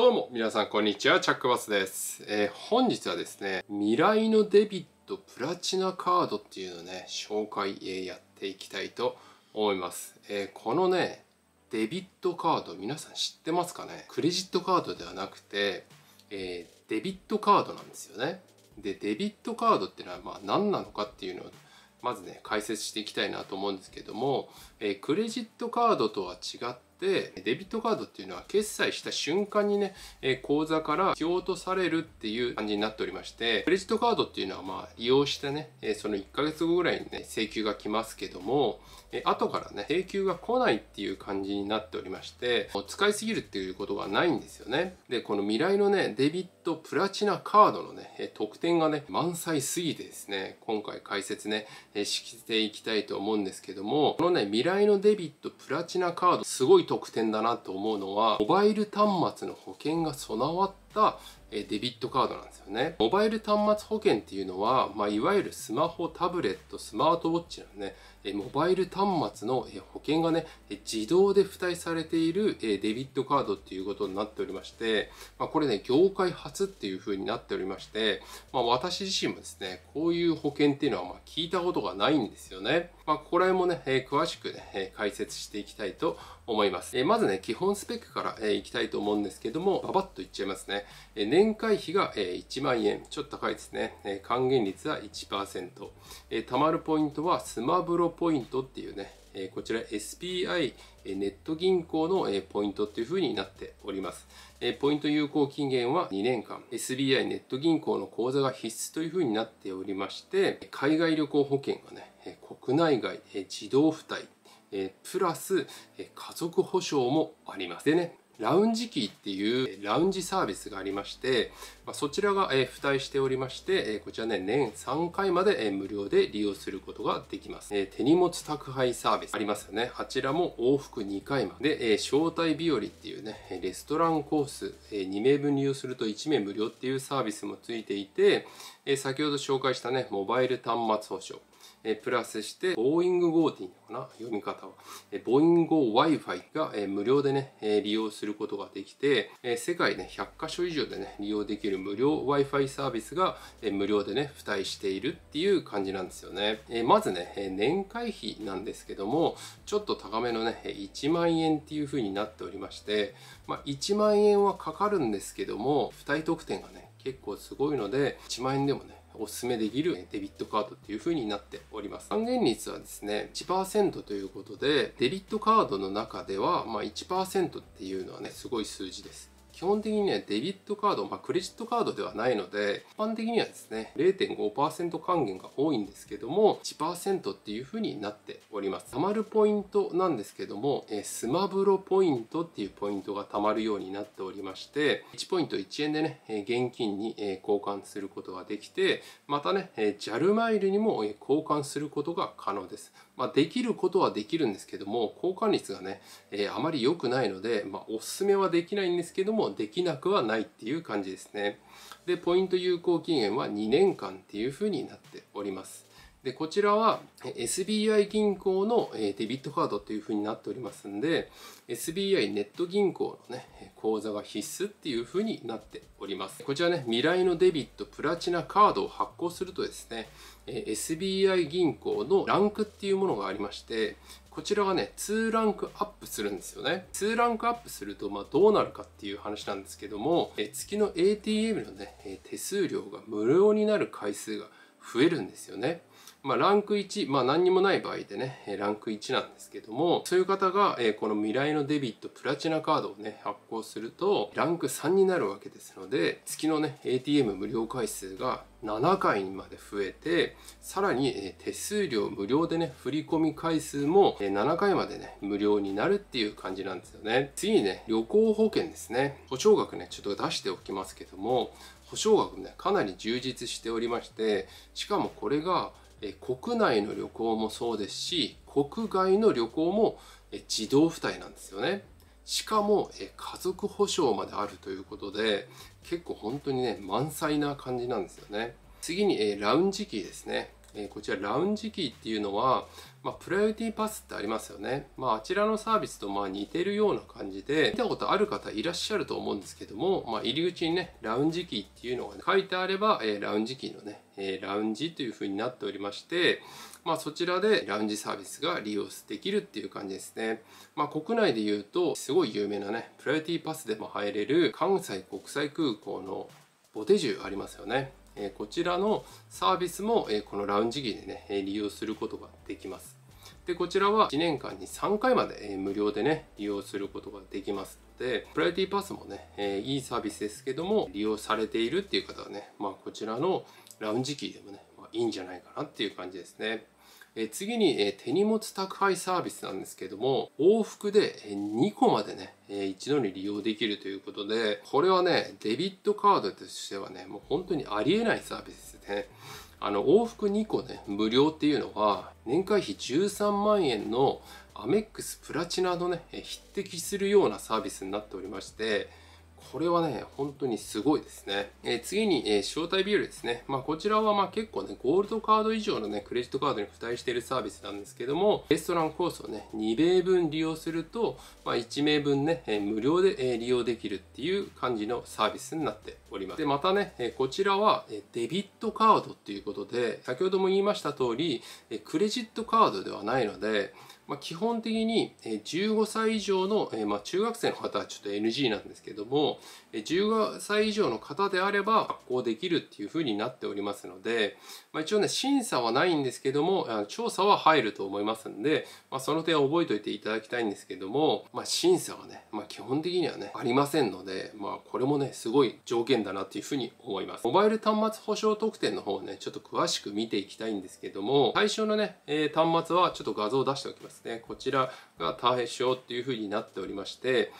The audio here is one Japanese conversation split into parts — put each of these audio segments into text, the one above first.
どうも皆さんこんにちはチャックバスです、えー、本日はですね未来のデビットプラチナカードっていうのをね紹介、えやっていきたいと思います、えー、このねデビットカード皆さん知ってますかねクレジットカードではなくて、えー、デビットカードなんですよねでデビットカードっていうのはまあ何なのかっていうのをまずね解説していきたいなと思うんですけども、えー、クレジットカードとは違っってデビットカードっていうのは決済した瞬間にね、え口座から引き落とされるっていう感じになっておりましてクレジットカードっていうのはまあ利用してね、えその1ヶ月後ぐらいにね請求が来ますけどもえ後からね、請求が来ないっていう感じになっておりまして、使いすぎるっていうことがないんですよね。で、この未来のね、デビットプラチナカードのね、特典がね、満載すぎてですね、今回解説ね、えしていきたいと思うんですけども、このね、未来のデビットプラチナカード、すごい特典だなと思うのは、モバイル端末の険が備わったデビットカードなんですよね。モバイル端末保険っていうのは、まあ、いわゆるスマホ、タブレット、スマートウォッチのね、モバイル端末の保険がね、自動で付帯されているデビットカードっていうことになっておりまして、まあ、これね、業界初っていう風になっておりまして、まあ、私自身もですね、こういう保険っていうのはま聞いたことがないんですよね。まあ、ここら辺もね、詳しくね、解説していきたいと思います。思います。えまずね、基本スペックから、えー、いきたいと思うんですけども、ばばっといっちゃいますね。え年会費が、え1万円、ちょっと高いですね。え還元率は1%。え貯まるポイントはスマブロポイントっていうね、えこちら SPI ネット銀行のポイントっていう風になっております。ポイント有効期限は2年間、SBI ネット銀行の口座が必須という風になっておりまして、海外旅行保険がね、国内外、自動付帯、えプラス、え家族保証もあります。でね、ラウンジキーっていうラウンジサービスがありまして、まそちらが、え付帯しておりまして、えこちらね、年3回まで、え無料で利用することができます、え手荷物宅配サービスありますよね。あちらも往復2回まで、え招待日和っていうね、レストランコース、え2名分利用すると1名無料っていうサービスもついていて、え先ほど紹介したね、モバイル端末保証。えプラスして、ボーイング GO っていいのかな読み方は。えボーイング GOWi-Fi が、え無料でね、え利用することができて、え世界ね、100箇所以上でね、利用できる無料 Wi-Fi サービスが、え無料でね、付帯しているっていう感じなんですよね。えまずね、え年会費なんですけども、ちょっと高めのね、1万円っていう風になっておりまして、まあ、1万円はかかるんですけども、付帯特典がね、結構すごいので、1万円でもね、お勧めできるデビットカードっていう風になっております。還元率はですね、1%ということで、デビットカードの中では、まあ、1%っていうのはね、すごい数字です。基本的にはデビットカード、まあ、クレジットカードではないので、一般的にはですね、0.5%還元が多いんですけども、1%っていう風になっております。貯まるポイントなんですけども、えスマブロポイントっていうポイントが貯まるようになっておりまして、1ポイント1円でね、現金に交換することができて、またね、JAL マイルにも交換することが可能です。まあ、できることはできるんですけども、交換率がね、えー、あまり良くないので、まあ、おすすめはできないんですけども、できなくはないっていう感じですね。で、ポイント有効期限は2年間っていうふうになっております。で、こちらは SBI 銀行のデビットカードというふうになっておりますんで、SBI ネット銀行のね、口座が必須っていうふうになっております。こちらね、未来のデビットプラチナカードを発行するとですね、SBI 銀行のランクっていうものがありまして、こちらがね、2ランクアップするんですよね。2ランクアップすると、まあ、どうなるかっていう話なんですけども、え月の ATM のね、手数料が無料になる回数が増えるんですよね。まあ、ランク1、まあ、何にもない場合でね、ランク1なんですけども、そういう方が、えこの未来のデビットプラチナカードをね、発行すると、ランク3になるわけですので、月のね、ATM 無料回数が7回にまで増えて、さらに、え手数料無料でね、振込回数も、え7回までね、無料になるっていう感じなんですよね。次にね、旅行保険ですね。保証額ね、ちょっと出しておきますけども、保証額ね、かなり充実しておりまして、しかもこれが、え国内の旅行もそうですし国外の旅行もえ自動付帯なんですよねしかもえ家族保証まであるということで結構本当にね満載な感じなんですよね次にえラウンジキーですねえこちらラウンジキーっていうのはまあ、プライオリティパスってありますよね。まあ、あちらのサービスとまあ似てるような感じで、見たことある方いらっしゃると思うんですけども、まあ、入り口にね、ラウンジキーっていうのが、ね、書いてあれば、えー、ラウンジキーのね、えー、ラウンジというふうになっておりまして、まあ、そちらでラウンジサービスが利用できるっていう感じですね。まあ、国内で言うと、すごい有名なね、プライオリティパスでも入れる関西国際空港のボテジュありますよね。こちらのサービスもこのラウンジーでね利用することができます。でこちらは1年間に3回まで、え無料でね利用することができますのでプライティパスもね、えいいサービスですけども利用されているっていう方はね、まあ、こちらのラウンジキーでもね、まあ、いいんじゃないかなっていう感じですね。え次に、え手荷物宅配サービスなんですけども往復で2個までね、え一度に利用できるということでこれはねデビットカードとしてはねもう本当にありえないサービスですねあの往復2個ね無料っていうのは年会費13万円のアメックスプラチナのね匹敵するようなサービスになっておりましてこれはね、本当にすごいですね。えー、次に、えー、招待ビューですね。まあ、こちらはまあ結構ね、ゴールドカード以上のね、クレジットカードに付帯しているサービスなんですけども、レストランコースをね、2名分利用すると、まあ、1名分ね、えー、無料で、えー、利用できるっていう感じのサービスになっております。で、またね、えー、こちらは、えー、デビットカードっていうことで、先ほども言いました通り、えー、クレジットカードではないので、まあ、基本的に15歳以上の、えまあ、中学生の方はちょっと NG なんですけども、15歳以上の方であれば発行できるっていうふうになっておりますので、まあ、一応ね、審査はないんですけども、調査は入ると思いますんで、まあ、その点は覚えておいていただきたいんですけども、まあ、審査はね、まあ、基本的にはね、ありませんので、まあ、これもね、すごい条件だなっていうふうに思います。モバイル端末保証特典の方をね、ちょっと詳しく見ていきたいんですけども、対象のね、え端末はちょっと画像を出しておきます。ですねこちらが対象っていうふうになっておりまして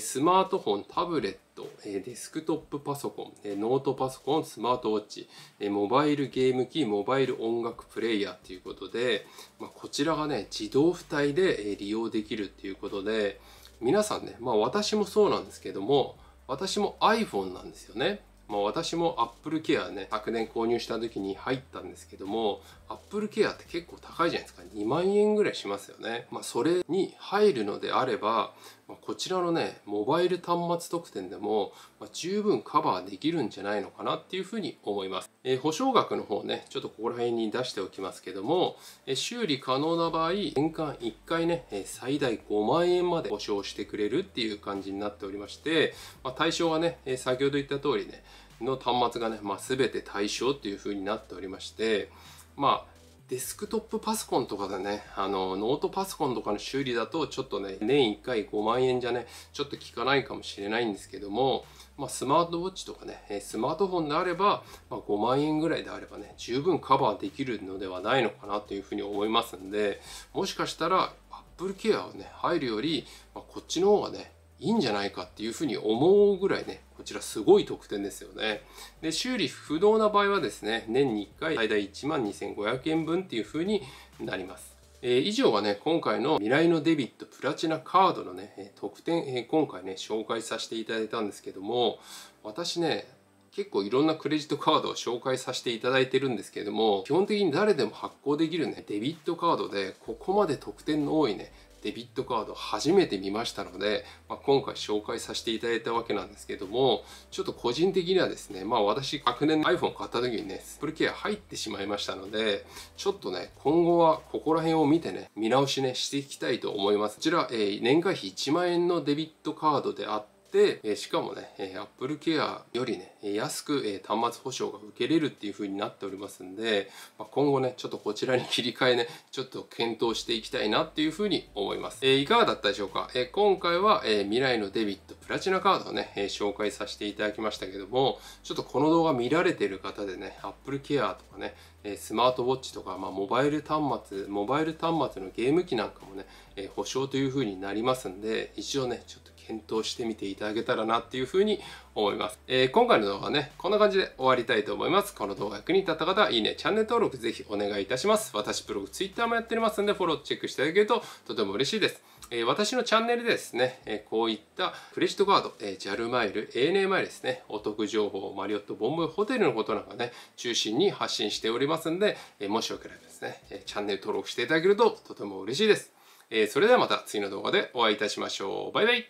スマートフォンタブレットデスクトップパソコンノートパソコンスマートウォッチモバイルゲーム機モバイル音楽プレイヤーということで、まこちらがね自動付帯で利用できるっていうことで皆さんねまあ私もそうなんですけども私も iPhone なんですよねま私も Apple Care ね、昨年購入した時に入ったんですけども、Apple Care って結構高いじゃないですか。2万円ぐらいしますよね。まあ、それに入るのであれば、こちらのね、モバイル端末特典でも、ま十分カバーできるんじゃないのかなっていうふうに思います。えー、保証額の方ね、ちょっとここら辺に出しておきますけども、え修理可能な場合、年間1回ね、え最大5万円まで保証してくれるっていう感じになっておりまして、まあ、対象はね、え先ほど言った通りね、の端末がね、まあ、全て対象っていうふうになっておりまして、まあ、デスクトップパソコンとかでね、あの、ノートパソコンとかの修理だと、ちょっとね、年1回5万円じゃね、ちょっと効かないかもしれないんですけども、まあ、スマートウォッチとかね、スマートフォンであれば、まあ、5万円ぐらいであればね、十分カバーできるのではないのかなというふうに思いますんで、もしかしたら、Apple Care をね、入るより、まあ、こっちの方がね、いいんじゃないかっていうふうに思うぐらいね、こちらすごい特典ですよね。で、修理不動な場合はですね、年に1回最大12,500円分っていうふうになります。えー、以上がね、今回の未来のデビットプラチナカードのね、特典、えー、今回ね、紹介させていただいたんですけども、私ね、結構いろんなクレジットカードを紹介させていただいてるんですけども、基本的に誰でも発行できるね、デビットカードで、ここまで特典の多いね、デビットカード初めて見ましたので、まあ、今回紹介させていただいたわけなんですけども、ちょっと個人的にはですね、まあ私、昨年 iPhone 買った時にね、Apple Care 入ってしまいましたので、ちょっとね、今後はここら辺を見てね、見直しね、していきたいと思います。こちら、えー、年会費1万円のデビットカードであって、、えしかもね、え Apple Care よりね、安く、え端末保証が受けれるっていう風になっておりますんで、ま今後ね、ちょっとこちらに切り替えね、ちょっと検討していきたいなっていう風に思います。えいかがだったでしょうか、え今回は、え未来のデビットプラチナカードをね、え紹介させていただきましたけども、ちょっとこの動画見られてる方でね、Apple Care とかね、えスマートウォッチとか、まあ、モバイル端末、モバイル端末のゲーム機なんかもね、え保証という風になりますんで、一応ね、ちょっと検討してみていただけたらなっていうふうに思います。えー、今回の動画はね、こんな感じで終わりたいと思います。この動画役に立った方は、いいね、チャンネル登録ぜひお願いいたします。私ブログ、ツイッターもやっておりますんで、フォローチェックしていただけるととても嬉しいです。え私のチャンネルでですね、えこういったクレジットカード、え JAL マイル、ANA マイルですね、お得情報、マリオット、ボンブイホテルのことなんかね、中心に発信しておりますんで、えもしよければですね、えチャンネル登録していただけるととても嬉しいです。えそれではまた次の動画でお会いいたしましょう。バイバイ